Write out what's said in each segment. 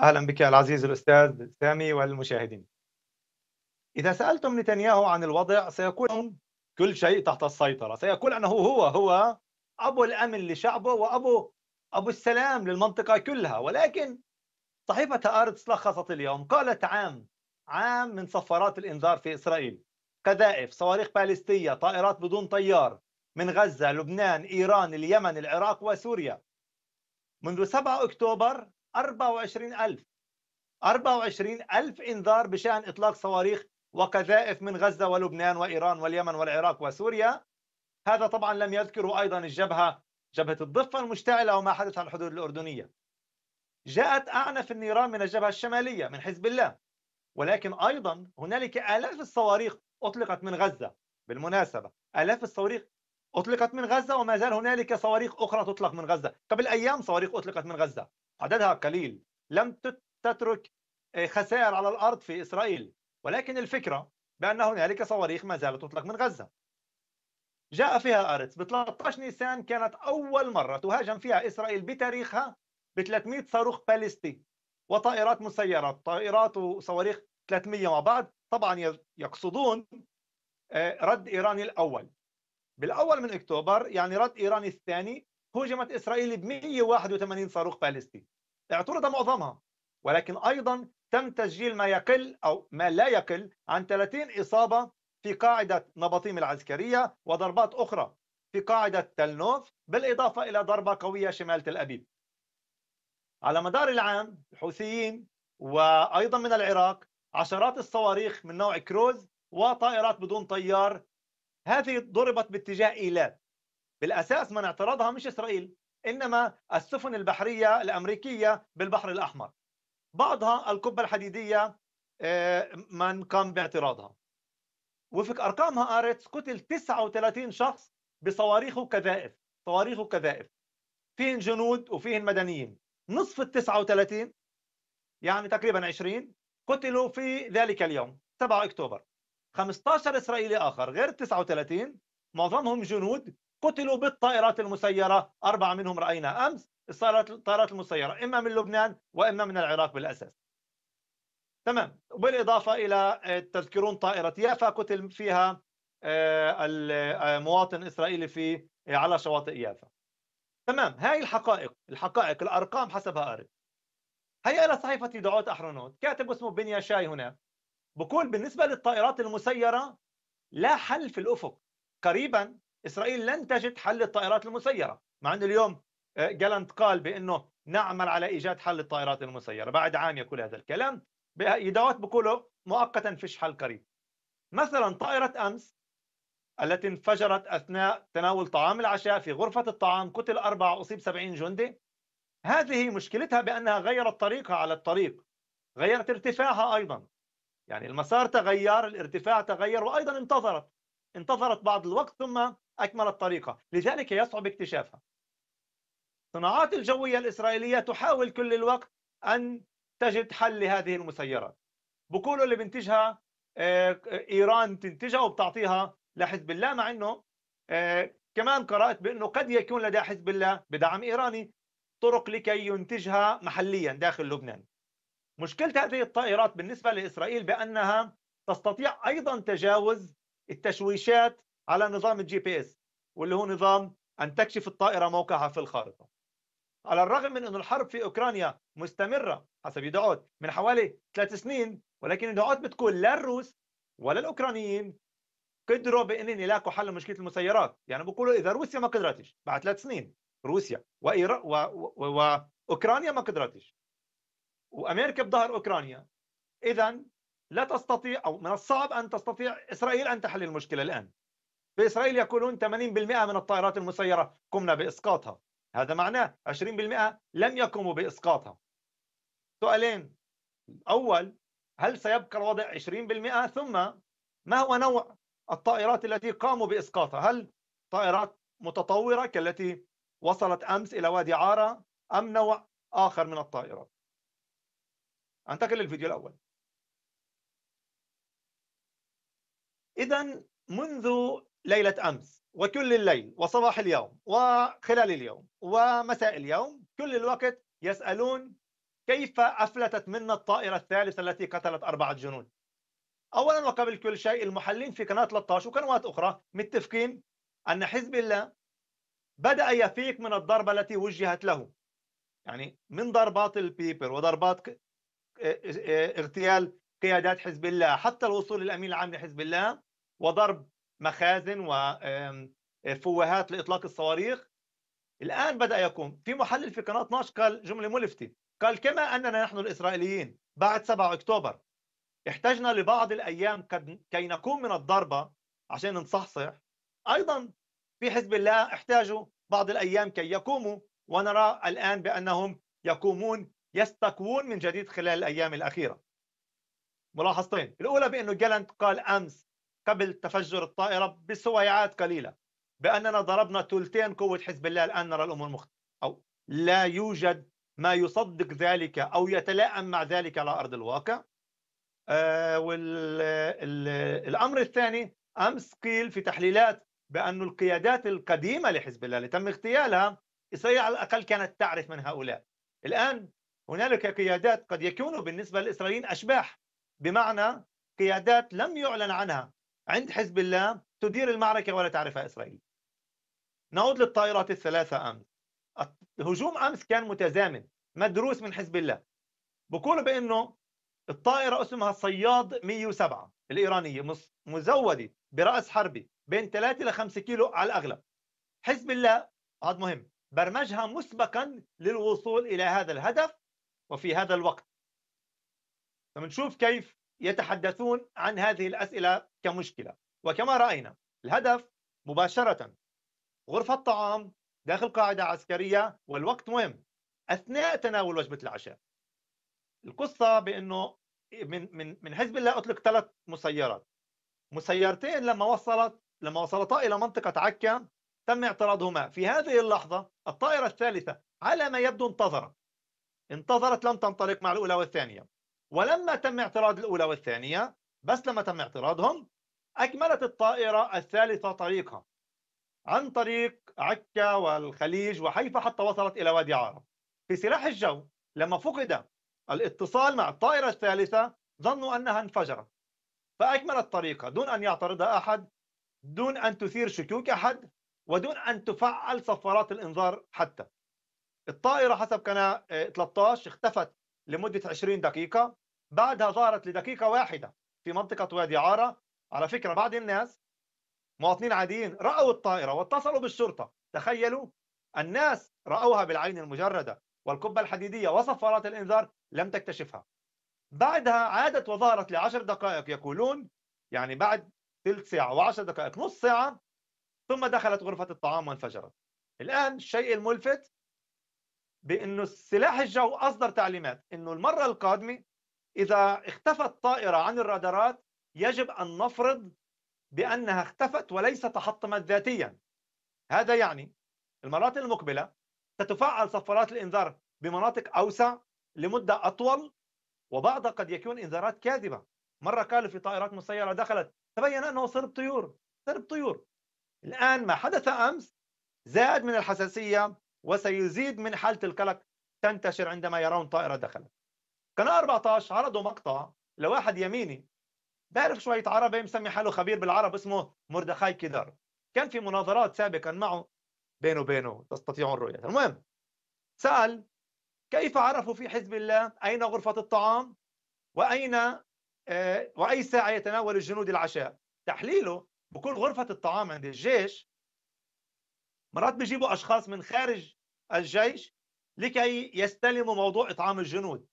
أهلا بك العزيز الأستاذ سامي والمشاهدين إذا سألتم نتنياهو عن الوضع سيقول كل شيء تحت السيطرة سيقول أنه هو هو أبو الأمن لشعبه وأبو أبو السلام للمنطقة كلها ولكن صحيفة آرتس لخصت اليوم قالت عام عام من صفارات الإنذار في إسرائيل قذائف صواريخ باليستية طائرات بدون طيار من غزة لبنان إيران اليمن العراق وسوريا منذ 7 أكتوبر 24000 24000 إنذار بشأن إطلاق صواريخ وقذائف من غزة ولبنان وإيران واليمن والعراق وسوريا هذا طبعا لم يذكروا أيضا الجبهة جبهة الضفة المشتعلة وما حدث على الحدود الأردنية جاءت أعنف النيران من الجبهة الشمالية من حزب الله ولكن أيضا هنالك آلاف الصواريخ أطلقت من غزة بالمناسبة آلاف الصواريخ أطلقت من غزة وما زال هنالك صواريخ أخرى تطلق من غزة قبل أيام صواريخ أطلقت من غزة عددها قليل لم تترك آه، خسائر على الارض في اسرائيل ولكن الفكره بان هنالك صواريخ ما زالت تطلق من غزه جاء فيها ارتس ب 13 نيسان كانت اول مره تهاجم فيها اسرائيل بتاريخها ب 300 صاروخ باليستي وطائرات مسيره طائرات وصواريخ 300 مع بعض طبعا يقصدون آه، رد ايراني الاول بالاول من اكتوبر يعني رد ايراني الثاني هجمت إسرائيل ب 181 صاروخ باليستي اعترض معظمها ولكن أيضا تم تسجيل ما يقل أو ما لا يقل عن 30 إصابة في قاعدة نبطيم العسكرية وضربات أخرى في قاعدة تلنوف بالإضافة إلى ضربة قوية شمال تل أبيب على مدار العام الحوثيين وأيضا من العراق عشرات الصواريخ من نوع كروز وطائرات بدون طيار هذه ضربت باتجاه إيلات بالاساس من اعترضها مش اسرائيل انما السفن البحريه الامريكيه بالبحر الاحمر بعضها القبه الحديديه آه، من قام باعتراضها وفق ارقام ارتس قتل 39 شخص بصواريخ وكذائف صواريخ وكذائف فيهن جنود وفيهن مدنيين نصف ال 39 يعني تقريبا 20 قتلوا في ذلك اليوم 7 اكتوبر 15 اسرائيلي اخر غير 39 معظمهم جنود قتلوا بالطائرات المسيرة أربعة منهم رأينا أمس الطائرات المسيرة إما من لبنان وإما من العراق بالأساس تمام بالإضافة إلى آه، تذكرون طائرة يافا قتل فيها آه، المواطن آه، الإسرائيلي في على شواطئ يافا تمام هاي الحقائق الحقائق الأرقام حسبها أريد هيا إلى صحيفة دعوة أحرنوت كاتب اسمه بنيا شاي هنا بقول بالنسبة للطائرات المسيرة لا حل في الأفق قريبا إسرائيل لن تجد حل للطائرات المسيرة مع أنه اليوم آه، جالنت قال بأنه نعمل على إيجاد حل للطائرات المسيرة بعد عام يقول هذا الكلام يدوات بيقولوا مؤقتا فيش حل قريب مثلا طائرة أمس التي انفجرت أثناء تناول طعام العشاء في غرفة الطعام قتل أربعة أصيب 70 جندي هذه مشكلتها بأنها غيرت طريقها على الطريق غيرت ارتفاعها أيضا يعني المسار تغير الارتفاع تغير وأيضا انتظرت انتظرت بعض الوقت ثم أكمل الطريقة لذلك يصعب اكتشافها صناعات الجوية الإسرائيلية تحاول كل الوقت أن تجد حل لهذه المسيرات بقولوا اللي بنتجها آه، إيران تنتجها وبتعطيها لحزب الله مع أنه آه، كمان قرأت بأنه قد يكون لدى حزب الله بدعم إيراني طرق لكي ينتجها محليا داخل لبنان مشكلة هذه الطائرات بالنسبة لإسرائيل بأنها تستطيع أيضا تجاوز التشويشات على نظام الجي بي اس واللي هو نظام أن تكشف الطائرة موقعها في الخارطة على الرغم من أن الحرب في أوكرانيا مستمرة حسب يدعوت من حوالي ثلاث سنين ولكن يدعوت بتقول لا الروس ولا الأوكرانيين قدروا بأنهم يلاقوا حل لمشكله المسيرات يعني بيقولوا إذا روسيا ما قدرتش بعد ثلاث سنين روسيا وإيرا و... و... و... وأوكرانيا ما قدرتش وأمريكا بظهر أوكرانيا إذا لا تستطيع أو من الصعب أن تستطيع إسرائيل أن تحل المشكلة الآن في إسرائيل يقولون 80% من الطائرات المسيرة قمنا بإسقاطها هذا معناه 20% لم يقوموا بإسقاطها سؤالين أول هل سيبقى الوضع 20% ثم ما هو نوع الطائرات التي قاموا بإسقاطها هل طائرات متطورة كالتي وصلت أمس إلى وادي عارة أم نوع آخر من الطائرات أنتقل للفيديو الأول إذا منذ ليلة أمس وكل الليل وصباح اليوم وخلال اليوم ومساء اليوم كل الوقت يسألون كيف أفلتت منا الطائرة الثالثة التي قتلت أربعة جنود أولا وقبل كل شيء المحللين في قناة 13 وقنوات أخرى متفقين أن حزب الله بدأ يفيق من الضربة التي وجهت له يعني من ضربات البيبر وضربات آه، آه، آه، اغتيال قيادات حزب الله حتى الوصول للأمين العام لحزب الله وضرب مخازن وفوهات لاطلاق الصواريخ الان بدا يقوم في محلل في قناه 12 قال جمله ملفته قال كما اننا نحن الاسرائيليين بعد 7 اكتوبر احتجنا لبعض الايام كي نقوم من الضربه عشان نصحصح ايضا في حزب الله احتاجوا بعض الايام كي يقوموا ونرى الان بانهم يقومون يستقوون من جديد خلال الايام الاخيره ملاحظتين الاولى بانه جالنت قال امس قبل تفجر الطائرة بسويعات قليلة بأننا ضربنا ثلثين قوة حزب الله الآن نرى الأمور مختلفة أو لا يوجد ما يصدق ذلك أو يتلائم مع ذلك على أرض الواقع آه والأمر الثاني أمس قيل في تحليلات بأن القيادات القديمة لحزب الله اللي تم اغتيالها إسرائيل على الأقل كانت تعرف من هؤلاء الآن هنالك قيادات قد يكونوا بالنسبة للإسرائيليين أشباح بمعنى قيادات لم يعلن عنها عند حزب الله تدير المعركة ولا تعرفها إسرائيل نعود للطائرات الثلاثة أمس هجوم أمس كان متزامن مدروس من حزب الله بقولوا بأنه الطائرة اسمها صياد 107 الإيرانية مزودة برأس حربي بين 3 إلى 5 كيلو على الأغلب حزب الله هذا مهم برمجها مسبقا للوصول إلى هذا الهدف وفي هذا الوقت فبنشوف كيف يتحدثون عن هذه الأسئلة كمشكلة وكما رأينا الهدف مباشرة غرفة طعام داخل قاعدة عسكرية والوقت مهم أثناء تناول وجبة العشاء القصة بأنه من من من حزب الله أطلق ثلاث مسيرات مسيرتين لما وصلت لما وصلتا إلى منطقة عكا تم اعتراضهما في هذه اللحظة الطائرة الثالثة على ما يبدو انتظرت انتظرت لم تنطلق مع الأولى والثانية ولما تم اعتراض الأولى والثانية بس لما تم اعتراضهم أكملت الطائرة الثالثة طريقها عن طريق عكا والخليج وحيفا حتى وصلت إلى وادي عارة في سلاح الجو لما فقد الاتصال مع الطائرة الثالثة ظنوا أنها انفجرت فأكملت طريقها دون أن يعترضها أحد دون أن تثير شكوك أحد ودون أن تفعل صفارات الإنذار حتى الطائرة حسب قناة 13 اختفت لمدة 20 دقيقة بعدها ظهرت لدقيقة واحدة في منطقة وادي عارة على فكرة بعض الناس مواطنين عاديين رأوا الطائرة واتصلوا بالشرطة تخيلوا الناس رأوها بالعين المجردة والقبة الحديدية وصفارات الإنذار لم تكتشفها بعدها عادت وظهرت لعشر دقائق يقولون يعني بعد ثلث ساعة وعشر دقائق نص ساعة ثم دخلت غرفة الطعام وانفجرت الآن الشيء الملفت بأنه السلاح الجو أصدر تعليمات أنه المرة القادمة إذا اختفت طائرة عن الرادارات يجب أن نفرض بأنها اختفت وليس تحطمت ذاتيا هذا يعني المرات المقبلة ستفعل صفارات الإنذار بمناطق أوسع لمدة أطول وبعضها قد يكون إنذارات كاذبة مرة قالوا في طائرات مسيرة دخلت تبين أنه صرب طيور صرب طيور الآن ما حدث أمس زاد من الحساسية وسيزيد من حالة القلق تنتشر عندما يرون طائرة دخلت قناة 14 عرضوا مقطع لواحد يميني بعرف شوية عربي مسمي حاله خبير بالعرب اسمه مردخاي كيدار كان في مناظرات سابقا معه بينه وبينه تستطيعون الرؤية المهم سأل كيف عرفوا في حزب الله أين غرفة الطعام وأين آه، وأي ساعة يتناول الجنود العشاء تحليله بكل غرفة الطعام عند الجيش مرات بيجيبوا أشخاص من خارج الجيش لكي يستلموا موضوع إطعام الجنود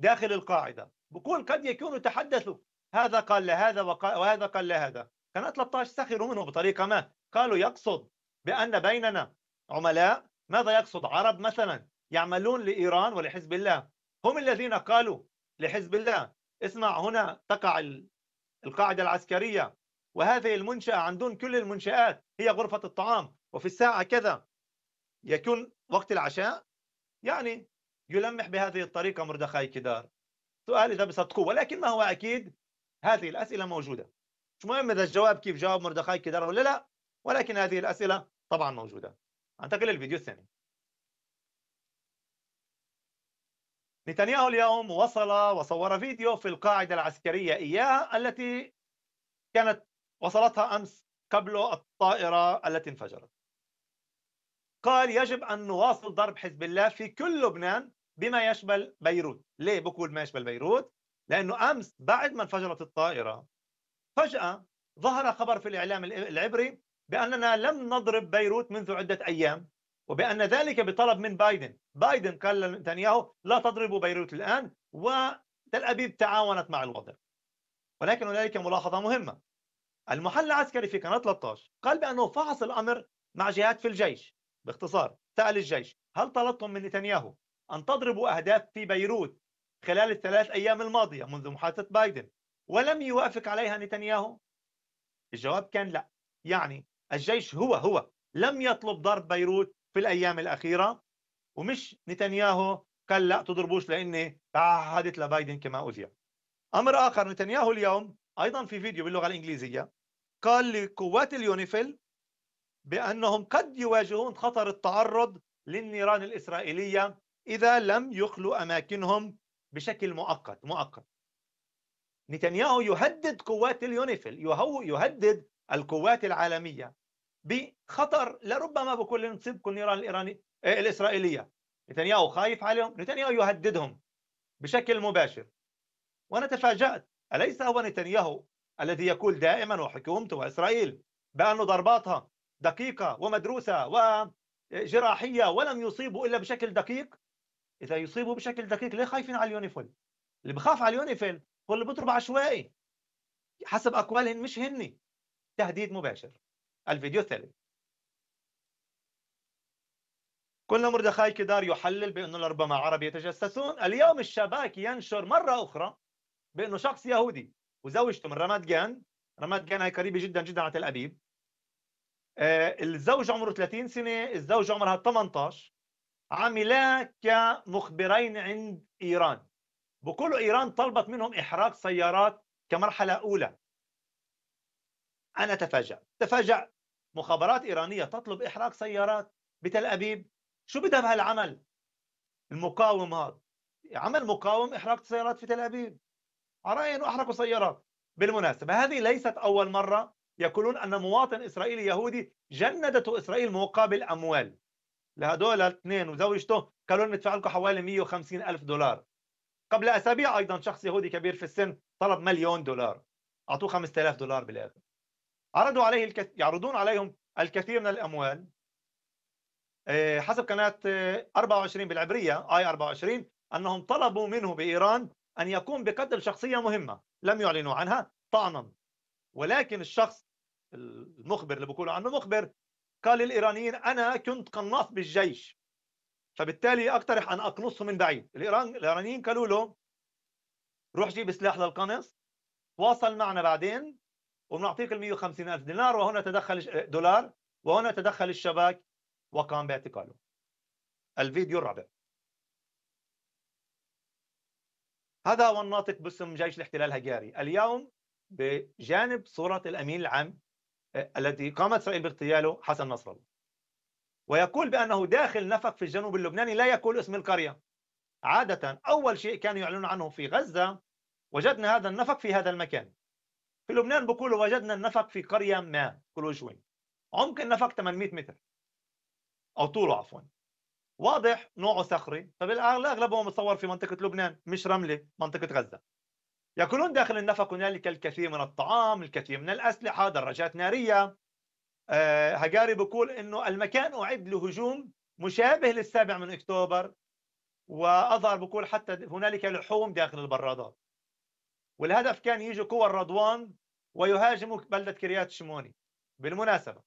داخل القاعدة بكون قد يكونوا تحدثوا هذا قال لهذا وهذا قال لهذا كان 13 سخروا منه بطريقة ما قالوا يقصد بأن بيننا عملاء ماذا يقصد عرب مثلا يعملون لإيران ولحزب الله هم الذين قالوا لحزب الله اسمع هنا تقع القاعدة العسكرية وهذه المنشأة عندهم كل المنشآت هي غرفة الطعام وفي الساعة كذا يكون وقت العشاء يعني يلمح بهذه الطريقة مردخاي كدار سؤال إذا بصدقوه ولكن ما هو أكيد هذه الأسئلة موجودة مش مهم إذا الجواب كيف جاوب مردخاي كدار ولا لا ولكن هذه الأسئلة طبعا موجودة أنتقل للفيديو الثاني نتنياهو اليوم وصل وصور فيديو في القاعدة العسكرية إياه التي كانت وصلتها أمس قبل الطائرة التي انفجرت قال يجب أن نواصل ضرب حزب الله في كل لبنان بما يشمل بيروت ليه بقول ما يشمل بيروت لأنه أمس بعد ما انفجرت الطائرة فجأة ظهر خبر في الإعلام العبري بأننا لم نضرب بيروت منذ عدة أيام وبأن ذلك بطلب من بايدن بايدن قال لنتنياهو لا تضربوا بيروت الآن وتل أبيب تعاونت مع الوضع ولكن هنالك ملاحظة مهمة المحل العسكري في قناة 13 قال بأنه فحص الأمر مع جهات في الجيش باختصار سأل الجيش هل طلبتم من نتنياهو أن تضربوا أهداف في بيروت خلال الثلاث أيام الماضية منذ محادثة بايدن ولم يوافق عليها نتنياهو؟ الجواب كان لا يعني الجيش هو هو لم يطلب ضرب بيروت في الأيام الأخيرة ومش نتنياهو قال لا تضربوش لأني تعهدت لبايدن كما أذيع أمر آخر نتنياهو اليوم أيضا في فيديو باللغة الإنجليزية قال لقوات اليونيفيل بأنهم قد يواجهون خطر التعرض للنيران الإسرائيلية إذا لم يخلوا أماكنهم بشكل مؤقت مؤقت نتنياهو يهدد قوات يهو يهدد القوات العالمية بخطر لربما بكل نصيبكم النيران الإيراني آه، الإسرائيلية نتنياهو خايف عليهم نتنياهو يهددهم بشكل مباشر وأنا تفاجأت أليس هو نتنياهو الذي يقول دائما وحكومته وإسرائيل بأن ضرباتها دقيقة ومدروسة وجراحية ولم يصيبوا إلا بشكل دقيق إذا يصيبوا بشكل دقيق ليه خايفين على اليونيفيل اللي بخاف على اليونيفيل هو اللي بيضرب عشوائي حسب أقوالهم مش هني تهديد مباشر الفيديو الثالث كل مردخاي كدار يحلل بأنه لربما عرب يتجسسون اليوم الشباك ينشر مرة أخرى بأنه شخص يهودي وزوجته من رماد جان رماد جان هي قريبة جدا جدا على تل أبيب آه، الزوج عمره 30 سنة الزوجة عمرها 18 عملا كمخبرين عند إيران بقولوا إيران طلبت منهم إحراق سيارات كمرحلة أولى أنا تفاجأ تفاجأ مخابرات إيرانية تطلب إحراق سيارات بتل أبيب شو بدها بهالعمل المقاوم هذا عمل مقاوم إحراق سيارات في تل أبيب على أنه أحرقوا سيارات بالمناسبة هذه ليست أول مرة يقولون أن مواطن إسرائيلي يهودي جندته إسرائيل مقابل أموال لهدول الاثنين وزوجته قالوا لهم ندفع لكم حوالي 150 ألف دولار قبل أسابيع أيضا شخص يهودي كبير في السن طلب مليون دولار أعطوه 5000 دولار بالآخر عرضوا عليه الكث... يعرضون عليهم الكثير من الأموال آه، حسب قناة 24 آه، بالعبرية آي 24 أنهم طلبوا منه بإيران أن يقوم بقتل شخصية مهمة لم يعلنوا عنها طعنا ولكن الشخص المخبر اللي بيقولوا عنه مخبر قال للايرانيين انا كنت قناص بالجيش فبالتالي اقترح ان اقنصه من بعيد الإيران... الايرانيين قالوا له روح جيب سلاح للقنص تواصل معنا بعدين وبنعطيك ال 150 ألف دينار وهنا تدخل دولار وهنا تدخل الشباك وقام باعتقاله الفيديو الرابع هذا هو الناطق باسم جيش الاحتلال هجاري اليوم بجانب صورة الأمين العام الذي قامت إسرائيل باغتياله حسن نصر الله ويقول بأنه داخل نفق في الجنوب اللبناني لا يقول اسم القرية عادة أول شيء كانوا يعلنون عنه في غزة وجدنا هذا النفق في هذا المكان في لبنان بقولوا وجدنا النفق في قرية ما كل شوي. عمق النفق 800 متر أو طوله عفوا واضح نوعه صخري فبالأغلب هو متصور في منطقة لبنان مش رملة منطقة غزة يكونون داخل النفق هنالك الكثير من الطعام الكثير من الأسلحة دراجات نارية هجاري آه، بيقول أنه المكان أعد لهجوم مشابه للسابع من أكتوبر وأظهر بقول حتى هنالك لحوم داخل البرادات والهدف كان يجوا قوى الرضوان ويهاجموا بلدة كريات شموني. بالمناسبة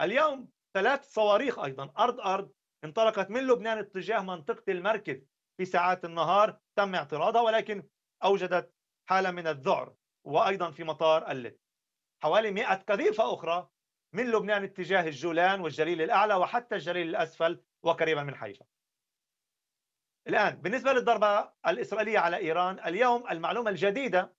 اليوم ثلاث صواريخ أيضا أرض أرض انطلقت من لبنان اتجاه منطقة المركز في ساعات النهار تم اعتراضها ولكن أوجدت حالة من الذعر وأيضا في مطار اللد حوالي 100 قذيفة أخرى من لبنان اتجاه الجولان والجليل الأعلى وحتى الجليل الأسفل وقريبا من حيفا الآن بالنسبة للضربة الإسرائيلية على إيران اليوم المعلومة الجديدة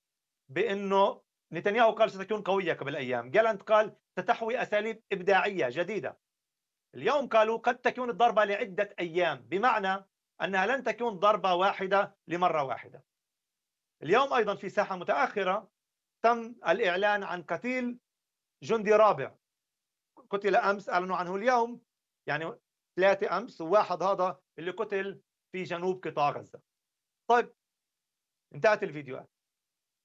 بأنه نتنياهو قال ستكون قوية قبل أيام جالنت قال ستحوي أساليب إبداعية جديدة اليوم قالوا قد تكون الضربة لعدة أيام بمعنى أنها لن تكون ضربة واحدة لمرة واحدة اليوم أيضا في ساحة متأخرة تم الإعلان عن قتيل جندي رابع قتل أمس أعلنوا عنه اليوم يعني ثلاثة أمس وواحد هذا اللي قتل في جنوب قطاع غزة طيب انتهت الفيديوهات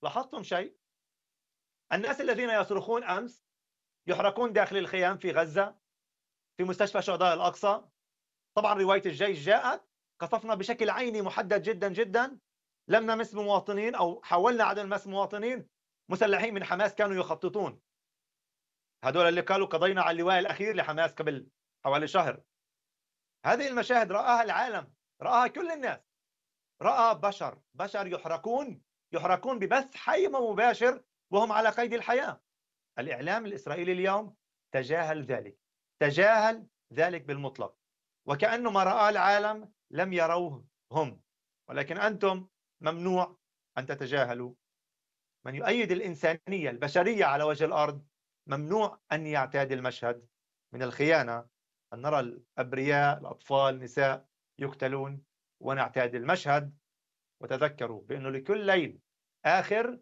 لاحظتم شيء الناس الذين يصرخون أمس يحرقون داخل الخيام في غزة في مستشفى شهداء الأقصى طبعا رواية الجيش جاءت قصفنا بشكل عيني محدد جدا جدا لم نمس مواطنين أو حاولنا عدم مس مواطنين مسلحين من حماس كانوا يخططون هذول اللي قالوا قضينا على اللواء الأخير لحماس قبل حوالي شهر هذه المشاهد رآها العالم رآها كل الناس رأى بشر بشر يحرقون يحرقون ببث حي مباشر وهم على قيد الحياة الإعلام الإسرائيلي اليوم تجاهل ذلك تجاهل ذلك بالمطلق وكأنه ما رآه العالم لم يروه هم ولكن أنتم ممنوع أن تتجاهلوا من يؤيد الإنسانية البشرية على وجه الأرض ممنوع أن يعتاد المشهد من الخيانة أن نرى الأبرياء الأطفال النساء يقتلون ونعتاد المشهد وتذكروا بأنه لكل ليل آخر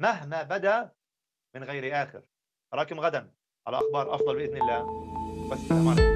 مهما بدا من غير آخر أراكم غدا على أخبار أفضل بإذن الله والسلام عليكم